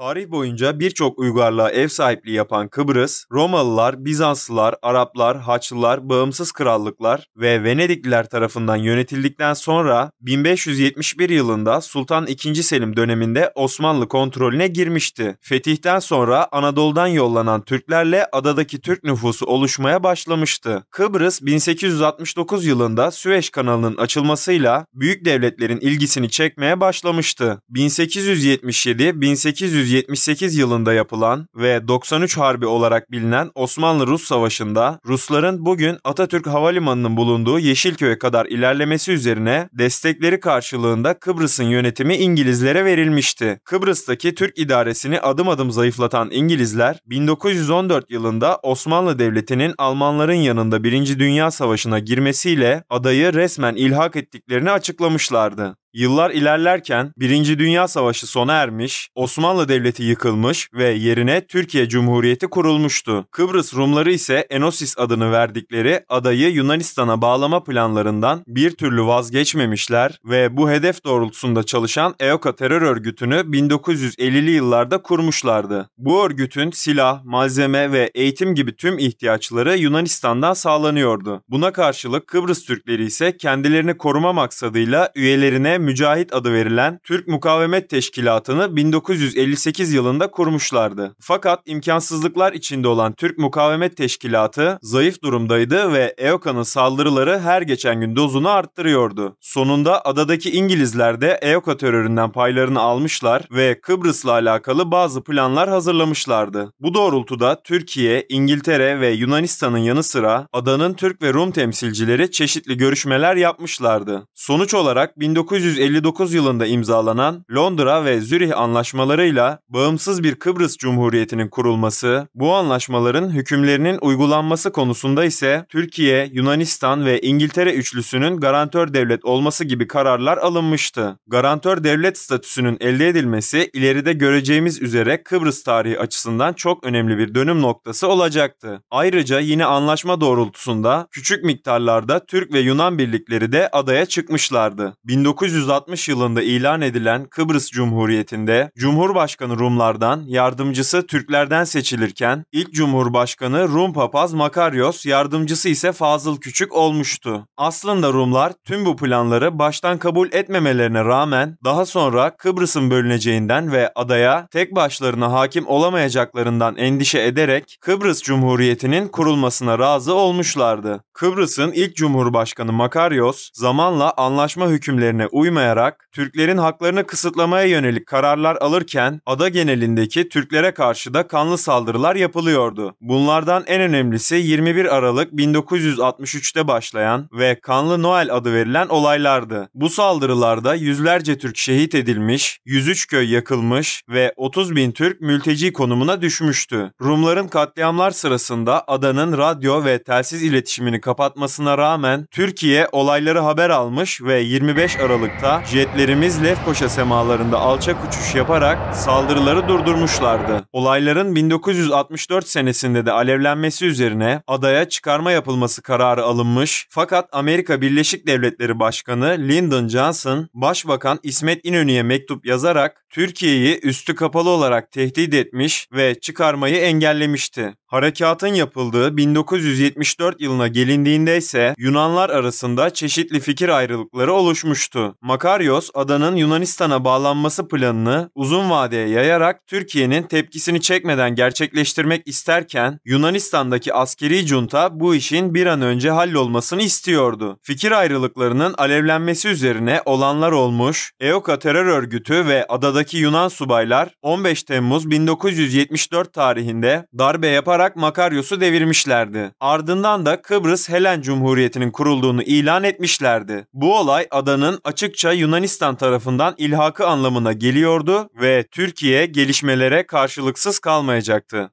Tarih boyunca birçok uygarlığa ev sahipliği yapan Kıbrıs, Romalılar, Bizanslılar, Araplar, Haçlılar, bağımsız krallıklar ve Venedikliler tarafından yönetildikten sonra 1571 yılında Sultan II. Selim döneminde Osmanlı kontrolüne girmişti. Fetihten sonra Anadolu'dan yollanan Türklerle adadaki Türk nüfusu oluşmaya başlamıştı. Kıbrıs 1869 yılında Süveyş kanalının açılmasıyla büyük devletlerin ilgisini çekmeye başlamıştı. 1877-1878 1978 yılında yapılan ve 93 Harbi olarak bilinen Osmanlı-Rus Savaşı'nda Rusların bugün Atatürk Havalimanı'nın bulunduğu Yeşilköy'e kadar ilerlemesi üzerine destekleri karşılığında Kıbrıs'ın yönetimi İngilizlere verilmişti. Kıbrıs'taki Türk idaresini adım adım zayıflatan İngilizler 1914 yılında Osmanlı Devleti'nin Almanların yanında 1. Dünya Savaşı'na girmesiyle adayı resmen ilhak ettiklerini açıklamışlardı. Yıllar ilerlerken Birinci Dünya Savaşı sona ermiş, Osmanlı Devleti yıkılmış ve yerine Türkiye Cumhuriyeti kurulmuştu. Kıbrıs Rumları ise Enosis adını verdikleri adayı Yunanistan'a bağlama planlarından bir türlü vazgeçmemişler ve bu hedef doğrultusunda çalışan EOKA terör örgütünü 1950'li yıllarda kurmuşlardı. Bu örgütün silah, malzeme ve eğitim gibi tüm ihtiyaçları Yunanistan'dan sağlanıyordu. Buna karşılık Kıbrıs Türkleri ise kendilerini koruma maksadıyla üyelerine ve Mücahit adı verilen Türk Mukavemet Teşkilatı'nı 1958 yılında kurmuşlardı. Fakat imkansızlıklar içinde olan Türk Mukavemet Teşkilatı zayıf durumdaydı ve EOKA'nın saldırıları her geçen gün dozunu arttırıyordu. Sonunda adadaki İngilizler de EOKA teröründen paylarını almışlar ve Kıbrıs'la alakalı bazı planlar hazırlamışlardı. Bu doğrultuda Türkiye, İngiltere ve Yunanistan'ın yanı sıra adanın Türk ve Rum temsilcileri çeşitli görüşmeler yapmışlardı. Sonuç olarak 1900 1859 yılında imzalanan Londra ve Zürih anlaşmalarıyla bağımsız bir Kıbrıs Cumhuriyeti'nin kurulması, bu anlaşmaların hükümlerinin uygulanması konusunda ise Türkiye, Yunanistan ve İngiltere üçlüsünün garantör devlet olması gibi kararlar alınmıştı. Garantör devlet statüsünün elde edilmesi ileride göreceğimiz üzere Kıbrıs tarihi açısından çok önemli bir dönüm noktası olacaktı. Ayrıca yine anlaşma doğrultusunda küçük miktarlarda Türk ve Yunan birlikleri de adaya çıkmışlardı. 1900 1960 yılında ilan edilen Kıbrıs Cumhuriyeti'nde Cumhurbaşkanı Rumlardan, yardımcısı Türklerden seçilirken ilk Cumhurbaşkanı Rum Papaz Makaryos, yardımcısı ise Fazıl Küçük olmuştu. Aslında Rumlar tüm bu planları baştan kabul etmemelerine rağmen daha sonra Kıbrıs'ın bölüneceğinden ve adaya tek başlarına hakim olamayacaklarından endişe ederek Kıbrıs Cumhuriyeti'nin kurulmasına razı olmuşlardı. Kıbrıs'ın ilk Cumhurbaşkanı Makaryos zamanla anlaşma hükümlerine uyup uymayarak Türklerin haklarını kısıtlamaya yönelik kararlar alırken ada genelindeki Türklere karşı da kanlı saldırılar yapılıyordu. Bunlardan en önemlisi 21 Aralık 1963'te başlayan ve Kanlı Noel adı verilen olaylardı. Bu saldırılarda yüzlerce Türk şehit edilmiş, 103 köy yakılmış ve 30 bin Türk mülteci konumuna düşmüştü. Rumların katliamlar sırasında adanın radyo ve telsiz iletişimini kapatmasına rağmen Türkiye olayları haber almış ve 25 Aralık Irak'ta jetlerimiz Lefkoşa semalarında alçak uçuş yaparak saldırıları durdurmuşlardı. Olayların 1964 senesinde de alevlenmesi üzerine adaya çıkarma yapılması kararı alınmış fakat Amerika Birleşik Devletleri Başkanı Lyndon Johnson, Başbakan İsmet İnönü'ye mektup yazarak Türkiye'yi üstü kapalı olarak tehdit etmiş ve çıkarmayı engellemişti. Harekatın yapıldığı 1974 yılına gelindiğinde ise Yunanlar arasında çeşitli fikir ayrılıkları oluşmuştu. Makaryos adanın Yunanistan'a bağlanması planını uzun vadeye yayarak Türkiye'nin tepkisini çekmeden gerçekleştirmek isterken Yunanistan'daki askeri junta bu işin bir an önce hallolmasını istiyordu. Fikir ayrılıklarının alevlenmesi üzerine olanlar olmuş, EOKA terör örgütü ve adadaki Yunan subaylar 15 Temmuz 1974 tarihinde darbe yaparak Makaryos'u devirmişlerdi. Ardından da Kıbrıs Helen Cumhuriyeti'nin kurulduğunu ilan etmişlerdi. Bu olay adanın açık Türkçe Yunanistan tarafından ilhakı anlamına geliyordu ve Türkiye gelişmelere karşılıksız kalmayacaktı.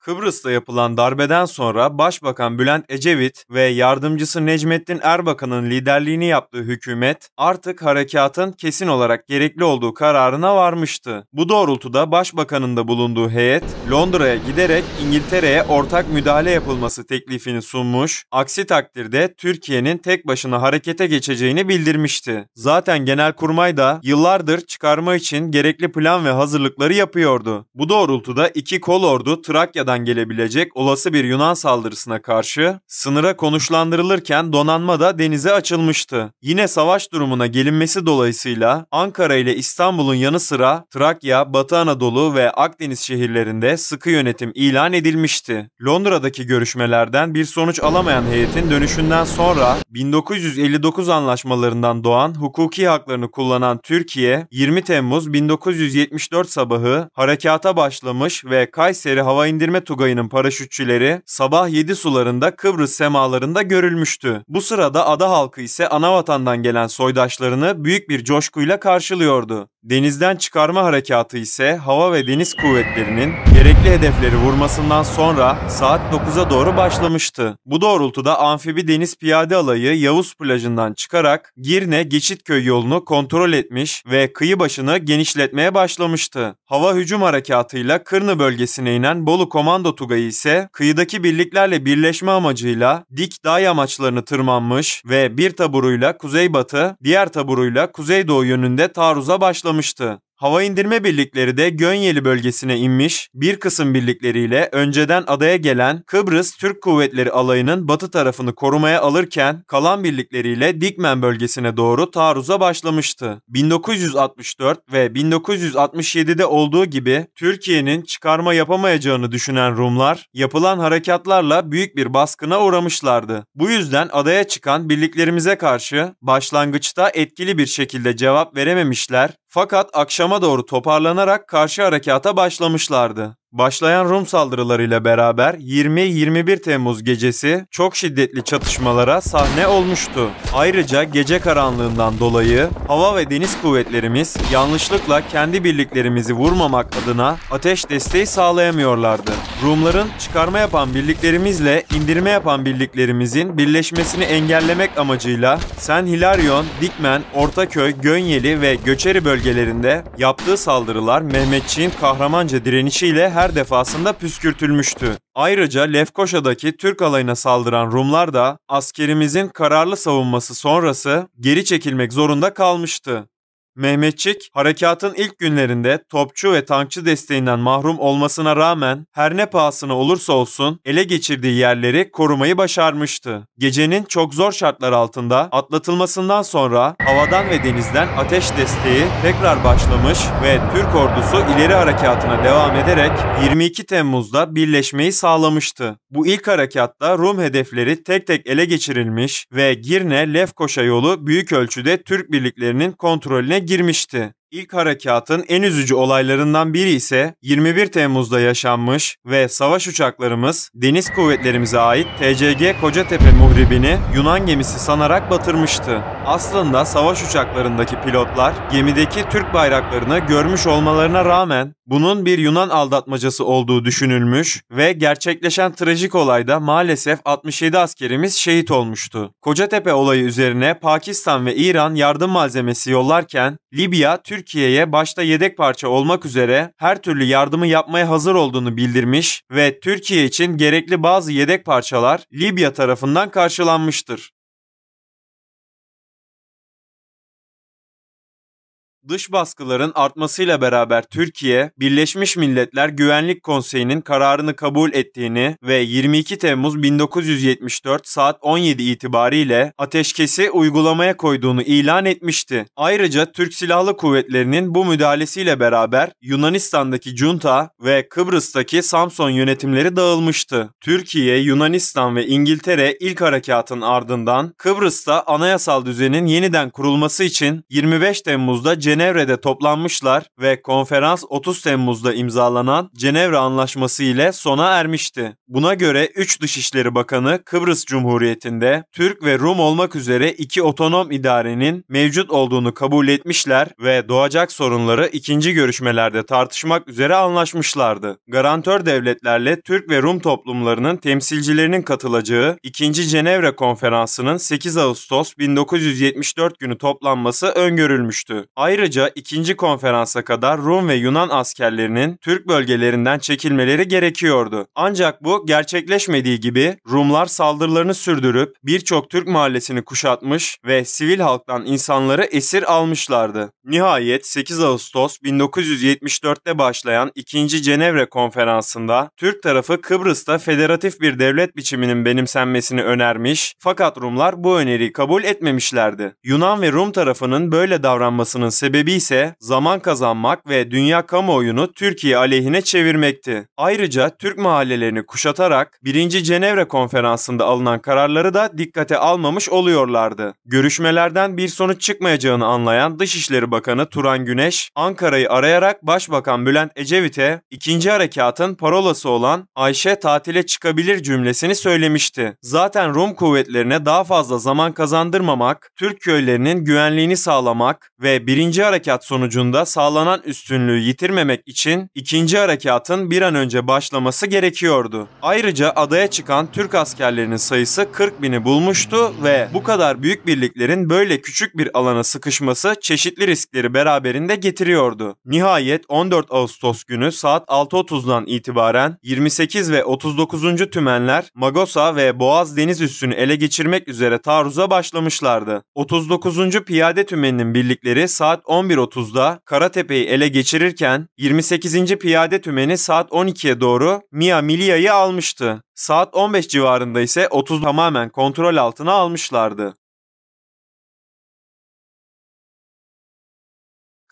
Kıbrıs'ta yapılan darbeden sonra Başbakan Bülent Ecevit ve yardımcısı Necmettin Erbakan'ın liderliğini yaptığı hükümet artık harekatın kesin olarak gerekli olduğu kararına varmıştı. Bu doğrultuda Başbakan'ın da bulunduğu heyet Londra'ya giderek İngiltere'ye ortak müdahale yapılması teklifini sunmuş, aksi takdirde Türkiye'nin tek başına harekete geçeceğini bildirmişti. Zaten Genelkurmay da yıllardır çıkarma için gerekli plan ve hazırlıkları yapıyordu. Bu doğrultuda iki kolordu Trakya'da Trakya'dan gelebilecek olası bir Yunan saldırısına karşı sınıra konuşlandırılırken donanma da denize açılmıştı. Yine savaş durumuna gelinmesi dolayısıyla Ankara ile İstanbul'un yanı sıra Trakya, Batı Anadolu ve Akdeniz şehirlerinde sıkı yönetim ilan edilmişti. Londra'daki görüşmelerden bir sonuç alamayan heyetin dönüşünden sonra 1959 anlaşmalarından doğan hukuki haklarını kullanan Türkiye 20 Temmuz 1974 sabahı harekata başlamış ve Kayseri hava indirme Mehmet Tugay'ın paraşütçüleri sabah 7 sularında Kıbrıs semalarında görülmüştü. Bu sırada ada halkı ise anavatandan gelen soydaşlarını büyük bir coşkuyla karşılıyordu. Denizden çıkarma harekatı ise hava ve deniz kuvvetlerinin gerekli hedefleri vurmasından sonra saat 9'a doğru başlamıştı. Bu doğrultuda amfibi deniz piyade alayı Yavuz plajından çıkarak Girne Geçitköy yolunu kontrol etmiş ve kıyı başını genişletmeye başlamıştı. Hava hücum harekatıyla Kırnı bölgesine inen Bolu Komando Komando Tugayı ise kıyıdaki birliklerle birleşme amacıyla dik dağ yamaçlarını tırmanmış ve bir taburuyla kuzeybatı, diğer taburuyla kuzeydoğu yönünde taarruza başlamıştı. Hava indirme birlikleri de Gönyeli bölgesine inmiş, bir kısım birlikleriyle önceden adaya gelen Kıbrıs Türk Kuvvetleri alayının batı tarafını korumaya alırken kalan birlikleriyle Dikmen bölgesine doğru taarruza başlamıştı. 1964 ve 1967'de olduğu gibi Türkiye'nin çıkarma yapamayacağını düşünen Rumlar yapılan harekatlarla büyük bir baskına uğramışlardı. Bu yüzden adaya çıkan birliklerimize karşı başlangıçta etkili bir şekilde cevap verememişler fakat akşama doğru toparlanarak karşı harekata başlamışlardı. Başlayan Rum saldırılarıyla beraber 20-21 Temmuz gecesi çok şiddetli çatışmalara sahne olmuştu. Ayrıca gece karanlığından dolayı hava ve deniz kuvvetlerimiz yanlışlıkla kendi birliklerimizi vurmamak adına ateş desteği sağlayamıyorlardı. Rumların çıkarma yapan birliklerimizle indirme yapan birliklerimizin birleşmesini engellemek amacıyla Sen Hilaryon, Dikmen, Ortaköy, Gönyeli ve Göçeri bölgelerinde yaptığı saldırılar Mehmetçiğin kahramanca direnişiyle her defasında püskürtülmüştü. Ayrıca Lefkoşa'daki Türk alayına saldıran Rumlar da askerimizin kararlı savunması sonrası geri çekilmek zorunda kalmıştı. Mehmetçik, harekatın ilk günlerinde topçu ve tankçı desteğinden mahrum olmasına rağmen her ne pahasına olursa olsun ele geçirdiği yerleri korumayı başarmıştı. Gecenin çok zor şartlar altında atlatılmasından sonra havadan ve denizden ateş desteği tekrar başlamış ve Türk ordusu ileri harekatına devam ederek 22 Temmuz'da birleşmeyi sağlamıştı. Bu ilk harekatta Rum hedefleri tek tek ele geçirilmiş ve Girne-Lefkoşa yolu büyük ölçüde Türk birliklerinin kontrolüne girmişti. İlk harekatın en üzücü olaylarından biri ise 21 Temmuz'da yaşanmış ve savaş uçaklarımız deniz kuvvetlerimize ait TCG Kocatepe muhribini Yunan gemisi sanarak batırmıştı. Aslında savaş uçaklarındaki pilotlar gemideki Türk bayraklarını görmüş olmalarına rağmen bunun bir Yunan aldatmacası olduğu düşünülmüş ve gerçekleşen trajik olayda maalesef 67 askerimiz şehit olmuştu. Kocatepe olayı üzerine Pakistan ve İran yardım malzemesi yollarken Libya Türk Türkiye'ye başta yedek parça olmak üzere her türlü yardımı yapmaya hazır olduğunu bildirmiş ve Türkiye için gerekli bazı yedek parçalar Libya tarafından karşılanmıştır. Dış baskıların artmasıyla beraber Türkiye, Birleşmiş Milletler Güvenlik Konseyi'nin kararını kabul ettiğini ve 22 Temmuz 1974 saat 17 itibariyle ateşkesi uygulamaya koyduğunu ilan etmişti. Ayrıca Türk Silahlı Kuvvetleri'nin bu müdahalesiyle beraber Yunanistan'daki junta ve Kıbrıs'taki Samson yönetimleri dağılmıştı. Türkiye, Yunanistan ve İngiltere ilk harekatın ardından Kıbrıs'ta anayasal düzenin yeniden kurulması için 25 Temmuz'da Cenevre Cenevre'de toplanmışlar ve konferans 30 Temmuz'da imzalanan Cenevre Anlaşması ile sona ermişti. Buna göre 3 Dışişleri Bakanı Kıbrıs Cumhuriyeti'nde Türk ve Rum olmak üzere iki otonom idarenin mevcut olduğunu kabul etmişler ve doğacak sorunları ikinci görüşmelerde tartışmak üzere anlaşmışlardı. Garantör devletlerle Türk ve Rum toplumlarının temsilcilerinin katılacağı 2. Cenevre Konferansı'nın 8 Ağustos 1974 günü toplanması öngörülmüştü. Ayrıca Ayrıca ikinci konferansa kadar Rum ve Yunan askerlerinin Türk bölgelerinden çekilmeleri gerekiyordu. Ancak bu gerçekleşmediği gibi Rumlar saldırılarını sürdürüp birçok Türk mahallesini kuşatmış ve sivil halktan insanları esir almışlardı. Nihayet 8 Ağustos 1974'te başlayan 2. Cenevre Konferansı'nda Türk tarafı Kıbrıs'ta federatif bir devlet biçiminin benimsenmesini önermiş fakat Rumlar bu öneriyi kabul etmemişlerdi. Yunan ve Rum tarafının böyle davranmasının sebebi sebebi ise zaman kazanmak ve dünya kamuoyunu Türkiye aleyhine çevirmekti. Ayrıca Türk mahallelerini kuşatarak 1. Cenevre Konferansı'nda alınan kararları da dikkate almamış oluyorlardı. Görüşmelerden bir sonuç çıkmayacağını anlayan Dışişleri Bakanı Turan Güneş, Ankara'yı arayarak Başbakan Bülent Ecevit'e ikinci harekatın parolası olan Ayşe tatile çıkabilir cümlesini söylemişti. Zaten Rum kuvvetlerine daha fazla zaman kazandırmamak, Türk köylerinin güvenliğini sağlamak ve 1 birinci harekat sonucunda sağlanan üstünlüğü yitirmemek için ikinci harekatın bir an önce başlaması gerekiyordu. Ayrıca adaya çıkan Türk askerlerinin sayısı 40 bini bulmuştu ve bu kadar büyük birliklerin böyle küçük bir alana sıkışması çeşitli riskleri beraberinde getiriyordu. Nihayet 14 Ağustos günü saat 6.30'dan itibaren 28 ve 39. tümenler Magosa ve Boğaz deniz üssünü ele geçirmek üzere taarruza başlamışlardı. 39. Piyade Tümeni'nin birlikleri saat 11.30'da Karatepe'yi ele geçirirken 28. Piyade Tümeni saat 12'ye doğru Mia Milia'yı almıştı. Saat 15 civarında ise 30 tamamen kontrol altına almışlardı.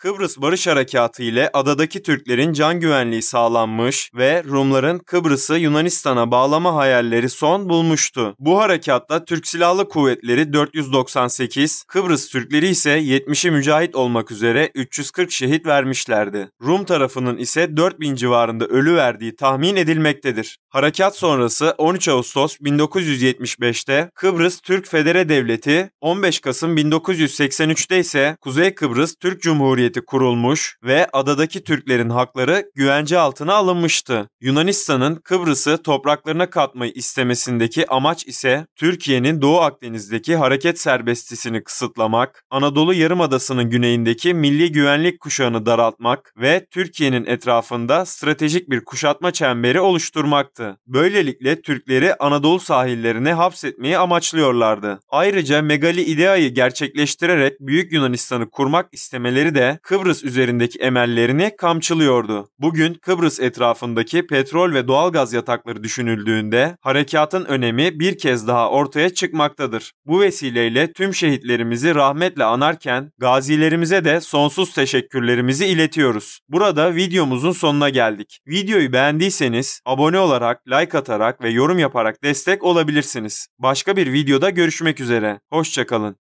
Kıbrıs Barış Harekatı ile adadaki Türklerin can güvenliği sağlanmış ve Rumların Kıbrıs'ı Yunanistan'a bağlama hayalleri son bulmuştu. Bu harekatta Türk Silahlı Kuvvetleri 498, Kıbrıs Türkleri ise 70'i mücahit olmak üzere 340 şehit vermişlerdi. Rum tarafının ise 4000 civarında ölü verdiği tahmin edilmektedir. Harekat sonrası 13 Ağustos 1975'te Kıbrıs Türk Federe Devleti, 15 Kasım 1983'te ise Kuzey Kıbrıs Türk Cumhuriyeti kurulmuş ve adadaki Türklerin hakları güvence altına alınmıştı. Yunanistan'ın Kıbrıs'ı topraklarına katmayı istemesindeki amaç ise Türkiye'nin Doğu Akdeniz'deki hareket serbestisini kısıtlamak, Anadolu Yarımadası'nın güneyindeki milli güvenlik kuşağını daraltmak ve Türkiye'nin etrafında stratejik bir kuşatma çemberi oluşturmaktı olacaktı. Böylelikle Türkleri Anadolu sahillerine hapsetmeyi amaçlıyorlardı. Ayrıca Megali ideayı gerçekleştirerek Büyük Yunanistan'ı kurmak istemeleri de Kıbrıs üzerindeki emellerini kamçılıyordu. Bugün Kıbrıs etrafındaki petrol ve doğalgaz yatakları düşünüldüğünde harekatın önemi bir kez daha ortaya çıkmaktadır. Bu vesileyle tüm şehitlerimizi rahmetle anarken gazilerimize de sonsuz teşekkürlerimizi iletiyoruz. Burada videomuzun sonuna geldik. Videoyu beğendiyseniz abone olarak atarak, like atarak ve yorum yaparak destek olabilirsiniz. Başka bir videoda görüşmek üzere. Hoşçakalın.